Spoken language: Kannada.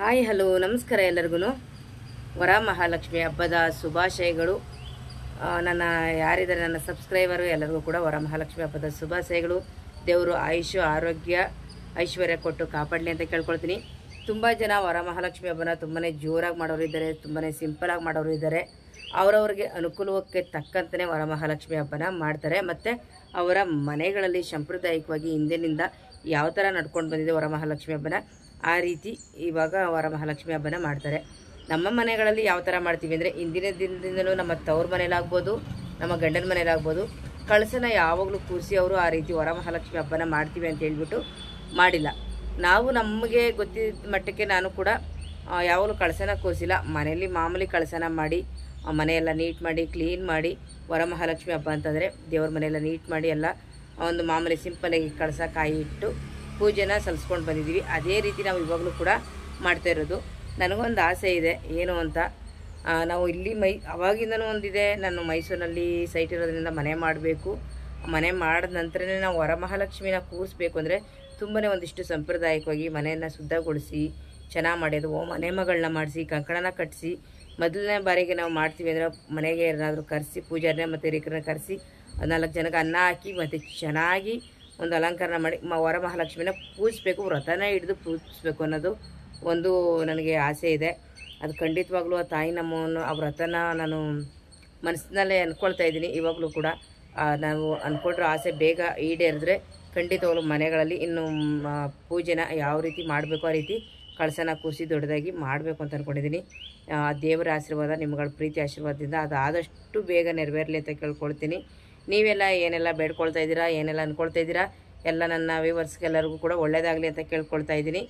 ಹಾಯ್ ಹಲೋ ನಮಸ್ಕಾರ ಎಲ್ಲರಿಗೂ ವರ ಮಹಾಲಕ್ಷ್ಮಿ ಹಬ್ಬದ ಶುಭಾಶಯಗಳು ನನ್ನ ಯಾರಿದ್ದಾರೆ ನನ್ನ ಸಬ್ಸ್ಕ್ರೈಬರು ಎಲ್ಲರಿಗೂ ಕೂಡ ವರ ಮಹಾಲಕ್ಷ್ಮಿ ಹಬ್ಬದ ಶುಭಾಶಯಗಳು ದೇವರು ಆಯುಷ್ಯ ಆರೋಗ್ಯ ಐಶ್ವರ್ಯ ಕೊಟ್ಟು ಕಾಪಾಡಲಿ ಅಂತ ಕೇಳ್ಕೊಳ್ತೀನಿ ತುಂಬ ಜನ ವರ ಮಹಾಲಕ್ಷ್ಮಿ ಹಬ್ಬನ ತುಂಬಾ ಜೋರಾಗಿ ಮಾಡೋರು ಇದ್ದಾರೆ ತುಂಬಾ ಸಿಂಪಲಾಗಿ ಮಾಡೋರು ಇದ್ದಾರೆ ಅವರವ್ರಿಗೆ ಅನುಕೂಲಕ್ಕೆ ವರ ವರಮಹಾಲಕ್ಷ್ಮಿ ಹಬ್ಬನ ಮಾಡ್ತಾರೆ ಮತ್ತು ಅವರ ಮನೆಗಳಲ್ಲಿ ಸಾಂಪ್ರದಾಯಿಕವಾಗಿ ಹಿಂದಿನಿಂದ ಯಾವ ಥರ ನಡ್ಕೊಂಡು ಬಂದಿದೆ ವರಮಹಾಲಕ್ಷ್ಮಿ ಹಬ್ಬನ ಆ ರೀತಿ ಇವಾಗ ವರಮಹಾಲಕ್ಷ್ಮಿ ಹಬ್ಬನ ಮಾಡ್ತಾರೆ ನಮ್ಮ ಮನೆಗಳಲ್ಲಿ ಯಾವ ಥರ ಮಾಡ್ತೀವಿ ಅಂದರೆ ಇಂದಿನ ದಿನದಿಂದಲೂ ನಮ್ಮ ತವ್ರ ಮನೇಲಾಗ್ಬೋದು ನಮ್ಮ ಗಂಡನ ಮನೇಲಾಗ್ಬೋದು ಕಳಸನ ಯಾವಾಗಲೂ ಕೂರಿಸಿ ಅವರು ಆ ರೀತಿ ವರಮಹಾಲಕ್ಷ್ಮಿ ಹಬ್ಬನ ಮಾಡ್ತೀವಿ ಅಂತ ಹೇಳ್ಬಿಟ್ಟು ಮಾಡಿಲ್ಲ ನಾವು ನಮಗೆ ಗೊತ್ತಿದ್ದ ಮಟ್ಟಕ್ಕೆ ನಾನು ಕೂಡ ಯಾವಾಗಲೂ ಕಳಸನ ಕೂರಿಸಿಲ್ಲ ಮನೆಯಲ್ಲಿ ಮಾಮೂಲಿ ಕಳಸನ ಮಾಡಿ ಮನೆಯೆಲ್ಲ ನೀಟ್ ಮಾಡಿ ಕ್ಲೀನ್ ಮಾಡಿ ವರಮಹಾಲಕ್ಷ್ಮಿ ಹಬ್ಬ ಅಂತಂದರೆ ದೇವ್ರ ಮನೆಯೆಲ್ಲ ನೀಟ್ ಮಾಡಿ ಎಲ್ಲ ಒಂದು ಮಾಮೂಲಿ ಸಿಂಪಲಾಗಿ ಕಳಸ ಕಾಯಿ ಇಟ್ಟು ಪೂಜೆನ ಸಲ್ಲಿಸ್ಕೊಂಡು ಬಂದಿದ್ದೀವಿ ಅದೇ ರೀತಿ ನಾವು ಇವಾಗಲೂ ಕೂಡ ಮಾಡ್ತಾ ಇರೋದು ನನಗೊಂದು ಆಸೆ ಇದೆ ಏನು ಅಂತ ನಾವು ಇಲ್ಲಿ ಮೈ ಅವಾಗಿಂದನೂ ಒಂದಿದೆ ನಾನು ಮೈಸೂರಿನಲ್ಲಿ ಸೈಟ್ ಇರೋದ್ರಿಂದ ಮನೆ ಮಾಡಬೇಕು ಮನೆ ಮಾಡಿದ ನಂತರನೇ ನಾವು ವರಮಹಾಲಕ್ಷ್ಮಿನ ಕೂರಿಸ್ಬೇಕು ಅಂದರೆ ತುಂಬನೇ ಒಂದಿಷ್ಟು ಸಾಂಪ್ರದಾಯಿಕವಾಗಿ ಮನೆಯನ್ನು ಶುದ್ಧಗೊಳಿಸಿ ಚೆನ್ನಾಗಿ ಮಾಡಿದ್ವು ಮನೆ ಮಗಳನ್ನ ಮಾಡಿಸಿ ಕಂಕಣನ ಕಟ್ಟಿಸಿ ಮೊದಲನೇ ಬಾರಿಗೆ ನಾವು ಮಾಡ್ತೀವಿ ಅಂದರೆ ಮನೆಗೆ ಏನಾದರೂ ಕರೆಸಿ ಪೂಜಾರನೇ ಮತ್ತು ರೇಖರನ್ನ ಕರೆಸಿ ನಾಲ್ಕು ಜನಕ್ಕೆ ಅನ್ನ ಹಾಕಿ ಮತ್ತು ಚೆನ್ನಾಗಿ ಒಂದು ಅಲಂಕಾರ ಮಾಡಿ ಮ ವರಮಹಾಲಕ್ಷ್ಮಿನ ಪೂಜಿಸಬೇಕು ವ್ರತನ ಹಿಡಿದು ಪೂಜಿಸಬೇಕು ಅನ್ನೋದು ಒಂದು ನನಗೆ ಆಸೆ ಇದೆ ಅದು ಖಂಡಿತವಾಗ್ಲೂ ಆ ತಾಯಿ ನಮ್ಮವನ್ನು ಆ ವ್ರತನ ನಾನು ಮನಸ್ಸಿನಲ್ಲೇ ಅಂದ್ಕೊಳ್ತಾ ಇದ್ದೀನಿ ಇವಾಗಲೂ ಕೂಡ ನಾವು ಅಂದ್ಕೊಂಡ್ರೆ ಆಸೆ ಬೇಗ ಈಡೇರಿದ್ರೆ ಖಂಡಿತವಾಗ್ಲೂ ಮನೆಗಳಲ್ಲಿ ಇನ್ನು ಪೂಜೆನ ಯಾವ ರೀತಿ ಮಾಡಬೇಕು ಆ ರೀತಿ ಕಳಸನ ಕೂರಿಸಿ ದೊಡ್ಡದಾಗಿ ಮಾಡಬೇಕು ಅಂತ ಅಂದ್ಕೊಂಡಿದ್ದೀನಿ ದೇವರ ಆಶೀರ್ವಾದ ನಿಮ್ಗಳ ಪ್ರೀತಿ ಆಶೀರ್ವಾದದಿಂದ ಅದು ಆದಷ್ಟು ಬೇಗ ನೆರವೇರಲಿ ಅಂತ ಕೇಳ್ಕೊಳ್ತೀನಿ ನೀವೆಲ್ಲ ಏನೆಲ್ಲ ಬೇಡ್ಕೊಳ್ತಾ ಇದ್ದೀರಾ ಏನೆಲ್ಲ ಅಂದ್ಕೊಳ್ತಾ ಇದ್ದೀರಾ ಎಲ್ಲ ನನ್ನ ವ್ಯೂವರ್ಸ್ಗೆಲ್ಲರಿಗೂ ಕೂಡ ಒಳ್ಳೆಯದಾಗಲಿ ಅಂತ ಕೇಳ್ಕೊಳ್ತಾ ಇದ್ದೀನಿ